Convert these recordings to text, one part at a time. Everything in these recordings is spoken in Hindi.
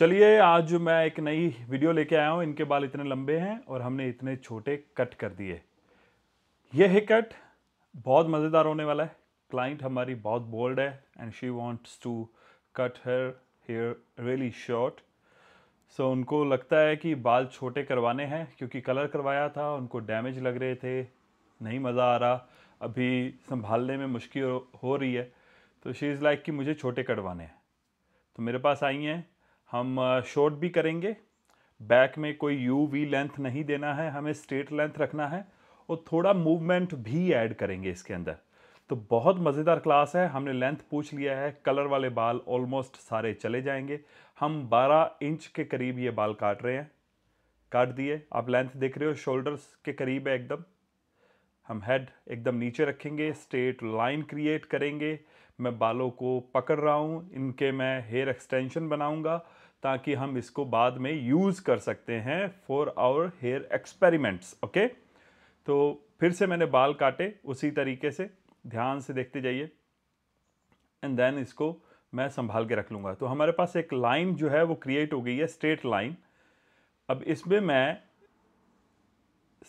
चलिए आज मैं एक नई वीडियो लेके आया हूँ इनके बाल इतने लंबे हैं और हमने इतने छोटे कट कर दिए ये है कट बहुत मज़ेदार होने वाला है क्लाइंट हमारी बहुत बोल्ड है and she wants to cut hair hair really short so उनको लगता है कि बाल छोटे करवाने हैं क्योंकि कलर करवाया था उनको डैमेज लग रहे थे नहीं मज़ा आ रहा अभी संभालने में मुश्किल हो रही है तो शी इज़ लाइक कि मुझे छोटे कटवाने हैं तो मेरे पास आई हैं हम शॉर्ट भी करेंगे बैक में कोई यू वी लेंथ नहीं देना है हमें स्ट्रेट लेंथ रखना है और थोड़ा मूवमेंट भी ऐड करेंगे इसके अंदर तो बहुत मज़ेदार क्लास है हमने लेंथ पूछ लिया है कलर वाले बाल ऑलमोस्ट सारे चले जाएंगे हम 12 इंच के करीब ये बाल काट रहे हैं काट दिए आप लेंथ देख रहे हो शोल्डर्स के करीब है एकदम हम हेड एकदम नीचे रखेंगे स्ट्रेट लाइन क्रिएट करेंगे मैं बालों को पकड़ रहा हूँ इनके मैं हेयर एक्सटेंशन बनाऊँगा ताकि हम इसको बाद में यूज़ कर सकते हैं for our hair experiments okay तो फिर से मैंने बाल काटे उसी तरीके से ध्यान से देखते जाइए एंड देन इसको मैं संभाल के रख लूँगा तो हमारे पास एक लाइन जो है वो क्रिएट हो गई है स्ट्रेट लाइन अब इसमें मैं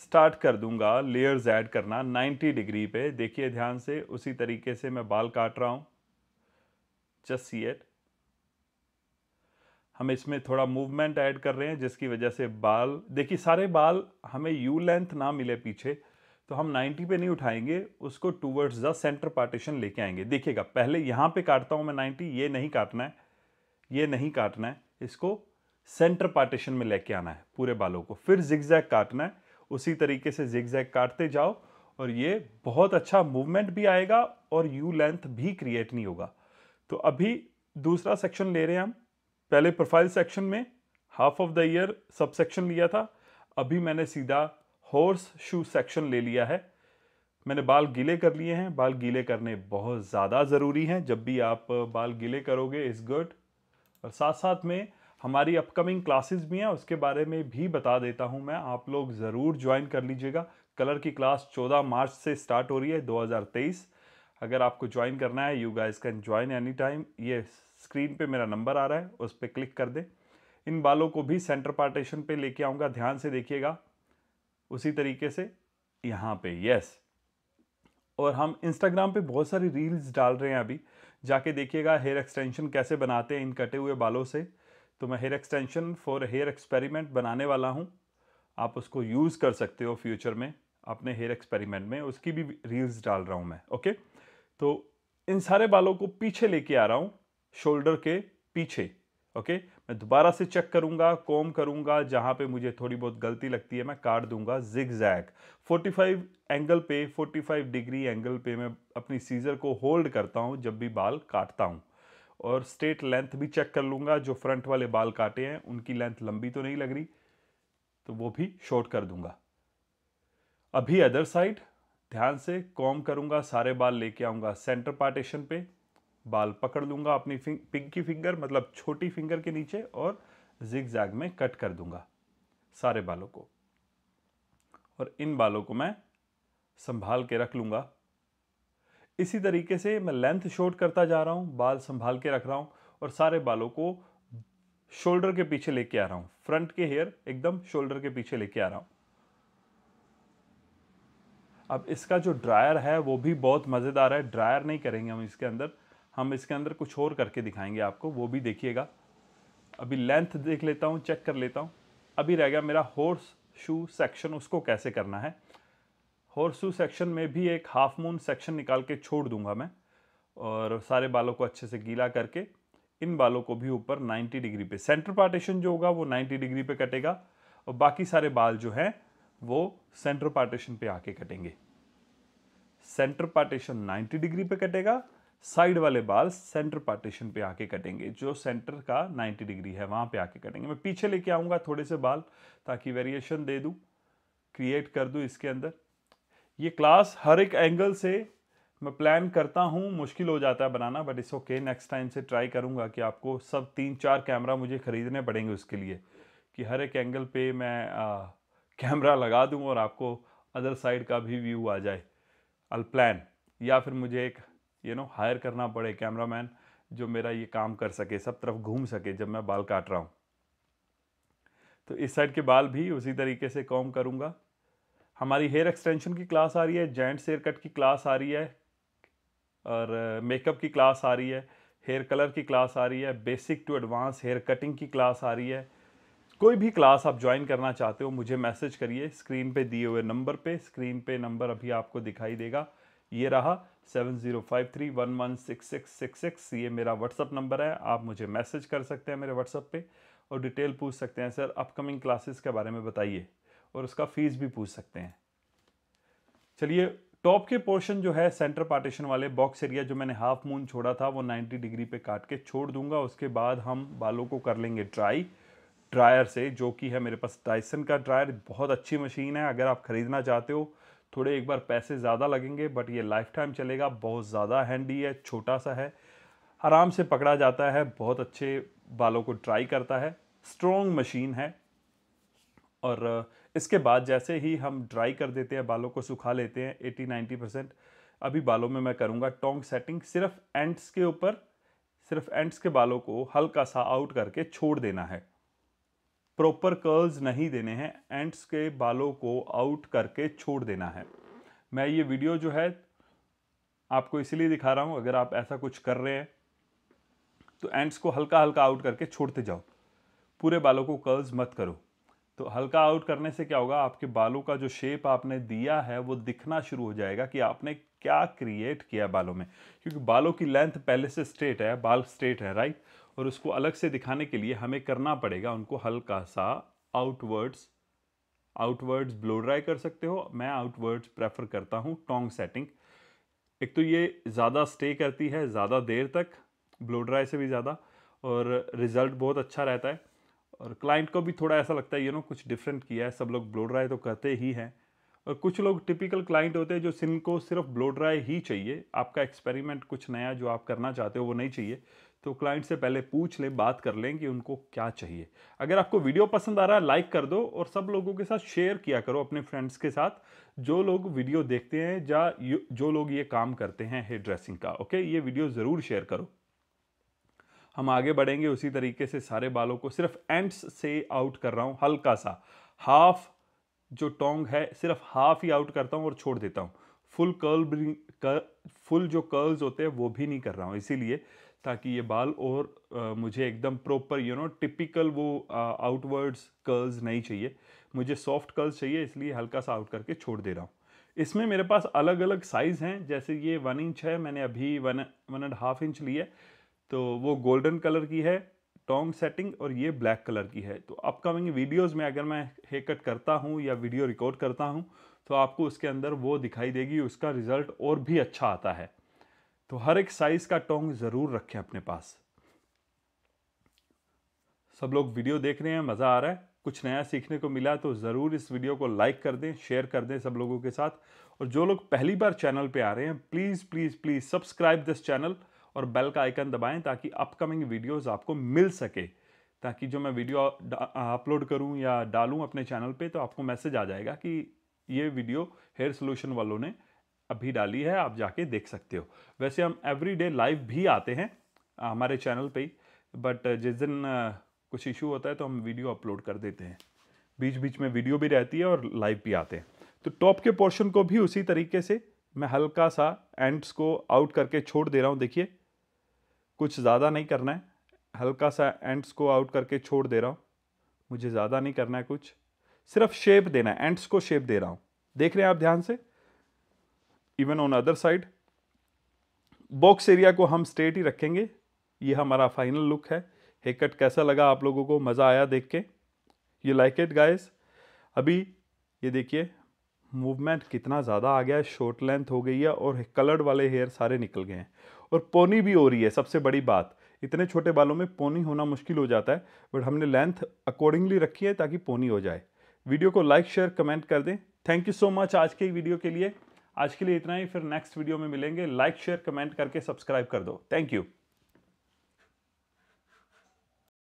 स्टार्ट कर दूंगा लेयर्स ऐड करना 90 डिग्री पे देखिए ध्यान से उसी तरीके से मैं बाल काट रहा हूँ जस्ट सी एट हम इसमें थोड़ा मूवमेंट ऐड कर रहे हैं जिसकी वजह से बाल देखिए सारे बाल हमें यू लेंथ ना मिले पीछे तो हम 90 पे नहीं उठाएंगे उसको टूवर्ड्स द सेंटर पार्टीशन लेके आएंगे देखिएगा पहले यहाँ पे काटता हूँ मैं 90 ये नहीं काटना है ये नहीं काटना है इसको सेंटर पार्टीशन में लेके आना है पूरे बालों को फिर जिगजैग काटना है उसी तरीके से जैग काटते जाओ और ये बहुत अच्छा मूवमेंट भी आएगा और यू लेंथ भी क्रिएट नहीं होगा तो अभी दूसरा सेक्शन ले रहे हैं हम पहले प्रोफाइल सेक्शन में half of the year sub section लिया था अभी मैंने सीधा हॉर्स शू सेक्शन ले लिया है मैंने बाल गीले कर लिए हैं बाल गीले करने बहुत ज़्यादा ज़रूरी हैं जब भी आप बाल गीले करोगे इज़ गुड और साथ साथ में हमारी अपकमिंग क्लासेस भी हैं उसके बारे में भी बता देता हूं मैं आप लोग ज़रूर ज्वाइन कर लीजिएगा कलर की क्लास 14 मार्च से स्टार्ट हो रही है अगर आपको ज्वाइन करना है you guys can join any time ये स्क्रीन पे मेरा नंबर आ रहा है उस पर क्लिक कर दें इन बालों को भी सेंटर पार्टीशन पे लेके आऊँगा ध्यान से देखिएगा उसी तरीके से यहाँ पे यस और हम इंस्टाग्राम पे बहुत सारी रील्स डाल रहे हैं अभी जाके देखिएगा हेयर एक्सटेंशन कैसे बनाते हैं इन कटे हुए बालों से तो मैं hair extension for hair experiment बनाने वाला हूँ आप उसको यूज़ कर सकते हो फ्यूचर में अपने हेयर एक्सपेरिमेंट में उसकी भी रील्स डाल रहा हूँ मैं ओके okay? तो इन सारे बालों को पीछे लेके आ रहा हूँ शोल्डर के पीछे ओके मैं दोबारा से चेक करूँगा कॉम करूँगा जहाँ पे मुझे थोड़ी बहुत गलती लगती है मैं काट दूंगा जिग जैग फोर्टी एंगल पे 45 डिग्री एंगल पे मैं अपनी सीजर को होल्ड करता हूँ जब भी बाल काटता हूँ और स्ट्रेट लेंथ भी चेक कर लूँगा जो फ्रंट वाले बाल काटे हैं उनकी लेंथ लंबी तो नहीं लग रही तो वो भी शॉर्ट कर दूंगा अभी अदर साइड ध्यान से कॉम करूंगा सारे बाल लेके आऊंगा सेंटर पार्टीशन पे बाल पकड़ लूंगा अपनी फिंग की फिंगर मतलब छोटी फिंगर के नीचे और जिग जैग में कट कर दूंगा सारे बालों को और इन बालों को मैं संभाल के रख लूंगा इसी तरीके से मैं लेंथ शॉर्ट करता जा रहा हूँ बाल संभाल के रख रहा हूँ और सारे बालों को शोल्डर के पीछे लेके आ रहा हूँ फ्रंट के हेयर एकदम शोल्डर के पीछे लेके आ रहा हूँ अब इसका जो ड्रायर है वो भी बहुत मज़ेदार है ड्रायर नहीं करेंगे हम इसके अंदर हम इसके अंदर कुछ और करके दिखाएंगे आपको वो भी देखिएगा अभी लेंथ देख लेता हूँ चेक कर लेता हूँ अभी रह गया मेरा हॉर्स शू सेक्शन उसको कैसे करना है हॉर्स शू सेक्शन में भी एक हाफ मून सेक्शन निकाल के छोड़ दूंगा मैं और सारे बालों को अच्छे से गीला करके इन बालों को भी ऊपर 90 डिग्री पे सेंटर पार्टीशन जो होगा वो 90 डिग्री पे कटेगा और बाकी सारे बाल जो हैं वो सेंटर पार्टीशन पे आके कटेंगे सेंटर पार्टीशन 90 डिग्री पे कटेगा साइड वाले बाल सेंटर पार्टीशन पे आके कटेंगे जो सेंटर का 90 डिग्री है वहाँ पे आके कटेंगे मैं पीछे लेके आऊँगा थोड़े से बाल ताकि वेरिएशन दे दूँ क्रिएट कर दूँ इसके अंदर ये क्लास हर एक एंगल से मैं प्लान करता हूँ मुश्किल हो जाता है बनाना बट इस ओके नेक्स्ट टाइम से ट्राई करूँगा कि आपको सब तीन चार कैमरा मुझे ख़रीदने पड़ेंगे उसके लिए कि हर एक एंगल पे मैं कैमरा लगा दूँ और आपको अदर साइड का भी व्यू आ जाए अल प्लान या फिर मुझे एक यू नो हायर करना पड़े कैमरामैन जो मेरा ये काम कर सके सब तरफ घूम सके जब मैं बाल काट रहा हूँ तो इस साइड के बाल भी उसी तरीके से कॉम करूँगा हमारी हेयर एक्सटेंशन की क्लास आ रही है जेंट्स हेयर कट की क्लास आ रही है और मेकअप की क्लास आ रही है हेयर कलर की क्लास आ रही है basic to advance hair cutting की क्लास आ रही है कोई भी क्लास आप ज्वाइन करना चाहते हो मुझे मैसेज करिए स्क्रीन पे दिए हुए नंबर पे स्क्रीन पे नंबर अभी आपको दिखाई देगा ये रहा seven zero five three one one six six six six ये मेरा व्हाट्सअप नंबर है आप मुझे मैसेज कर सकते हैं मेरे व्हाट्सअप पे और डिटेल पूछ सकते हैं सर अपकमिंग क्लासेस के बारे में बताइए और उसका फीस भी पूछ सकते हैं चलिए टॉप के पोर्शन जो है सेंटर पार्टीशन वाले बॉक्स एरिया जो मैंने हाफ मून छोड़ा था वो 90 डिग्री पे काट के छोड़ दूंगा उसके बाद हम बालों को कर लेंगे ड्राई ड्रायर से जो कि है मेरे पास टाइसन का ड्रायर बहुत अच्छी मशीन है अगर आप ख़रीदना चाहते हो थोड़े एक बार पैसे ज़्यादा लगेंगे बट ये लाइफ टाइम चलेगा बहुत ज़्यादा हैंडी है छोटा सा है आराम से पकड़ा जाता है बहुत अच्छे बालों को ड्राई करता है स्ट्रॉन्ग मशीन है और इसके बाद जैसे ही हम ड्राई कर देते हैं बालों को सुखा लेते हैं एटी नाइन्टी परसेंट अभी बालों में मैं करूँगा टोंग सेटिंग सिर्फ एंड्स के ऊपर सिर्फ एंड्स के बालों को हल्का सा आउट करके छोड़ देना है प्रॉपर कर्ल्स नहीं देने हैं एंड्स के बालों को आउट करके छोड़ देना है मैं ये वीडियो जो है आपको इसलिए दिखा रहा हूँ अगर आप ऐसा कुछ कर रहे हैं तो एंड्स को हल्का हल्का आउट करके छोड़ते जाओ पूरे बालों को कर्ल्स मत करो तो हल्का आउट करने से क्या होगा आपके बालों का जो शेप आपने दिया है वो दिखना शुरू हो जाएगा कि आपने क्या क्रिएट किया बालों में क्योंकि बालों की लेंथ पहले से स्ट्रेट है बाल स्ट्रेट है राइट और उसको अलग से दिखाने के लिए हमें करना पड़ेगा उनको हल्का सा आउटवर्ड्स आउटवर्ड्स ब्लो ड्राई कर सकते हो मैं आउटवर्ड्स प्रेफर करता हूँ टोंग सेटिंग एक तो ये ज़्यादा स्टे करती है ज़्यादा देर तक ब्लो ड्राई से भी ज़्यादा और रिज़ल्ट बहुत अच्छा रहता है और क्लाइंट को भी थोड़ा ऐसा लगता है यू नो कुछ डिफरेंट किया है सब लोग ब्लो ड्राई तो करते ही हैं कुछ लोग टिपिकल क्लाइंट होते हैं जो सिन को सिर्फ ब्लो ड्राई ही चाहिए आपका एक्सपेरिमेंट कुछ नया जो आप करना चाहते हो वो नहीं चाहिए तो क्लाइंट से पहले पूछ लें बात कर लें कि उनको क्या चाहिए अगर आपको वीडियो पसंद आ रहा है लाइक कर दो और सब लोगों के साथ शेयर किया करो अपने फ्रेंड्स के साथ जो लोग वीडियो देखते हैं या जो लोग ये काम करते हैं हेयर ड्रेसिंग का ओके ये वीडियो ज़रूर शेयर करो हम आगे बढ़ेंगे उसी तरीके से सारे बालों को सिर्फ एंड्स से आउट कर रहा हूँ हल्का सा हाफ जो टोंग है सिर्फ हाफ ही आउट करता हूँ और छोड़ देता हूँ फुल कर्ल कर, फुल जो कर्ल्स होते हैं वो भी नहीं कर रहा हूँ इसीलिए ताकि ये बाल और आ, मुझे एकदम प्रॉपर यू नो टिपिकल वो आउटवर्ड्स कर्ल्स नहीं चाहिए मुझे सॉफ्ट कर्ल्स चाहिए इसलिए हल्का सा आउट करके छोड़ दे रहा हूँ इसमें मेरे पास अलग अलग साइज़ हैं जैसे ये वन इंच है मैंने अभी one one and half inch ली है तो वो गोल्डन कलर की है टोंग सेटिंग और ये ब्लैक कलर की है तो अपकमिंग वीडियोज़ में अगर मैं हेयर कट करता हूँ या वीडियो रिकॉर्ड करता हूँ तो आपको उसके अंदर वो दिखाई देगी उसका रिज़ल्ट और भी अच्छा आता है तो हर एक साइज़ का टोंग ज़रूर रखें अपने पास सब लोग वीडियो देख रहे हैं मज़ा आ रहा है कुछ नया सीखने को मिला तो ज़रूर इस वीडियो को लाइक कर दें शेयर कर दें सब लोगों के साथ और जो लोग पहली बार चैनल पे आ रहे हैं please please please subscribe this channel और बेल का आइकन दबाएं ताकि अपकमिंग वीडियोस आपको मिल सके ताकि जो मैं वीडियो अपलोड करूं या डालूं अपने चैनल पे तो आपको मैसेज आ जाएगा कि ये वीडियो हेयर सोल्यूशन वालों ने अभी डाली है आप जाके देख सकते हो वैसे हम एवरी डे लाइव भी आते हैं हमारे चैनल पर ही बट जिस दिन कुछ इशू होता है तो हम वीडियो अपलोड कर देते हैं बीच बीच में वीडियो भी रहती है और लाइव भी आते हैं तो टॉप के पोर्शन को भी उसी तरीके से मैं हल्का सा एंड्स को आउट करके छोड़ दे रहा हूँ देखिए कुछ ज़्यादा नहीं करना है हल्का सा एंड्स को आउट करके छोड़ दे रहा हूँ मुझे ज़्यादा नहीं करना है कुछ सिर्फ शेप देना है एंड्स को शेप दे रहा हूँ देख रहे हैं आप ध्यान से even on other side box area को हम स्ट्रेट ही रखेंगे ये हमारा फाइनल लुक है हेयर कट कैसा लगा आप लोगों को मज़ा आया देख के यू लाइक इट गाइस अभी ये देखिए मूवमेंट कितना ज़्यादा आ गया है शॉर्ट लेंथ हो गई है और कलर्ड वाले हेयर सारे निकल गए हैं और पोनी भी हो रही है सबसे बड़ी बात इतने छोटे बालों में पोनी होना मुश्किल हो जाता है बट हमने लेंथ अकॉर्डिंगली रखी है ताकि पोनी हो जाए वीडियो को लाइक शेयर कमेंट कर दें थैंक यू सो मच आज के वीडियो के लिए आज के लिए इतना ही फिर नेक्स्ट वीडियो में मिलेंगे लाइक शेयर कमेंट करके सब्सक्राइब कर दो थैंक यू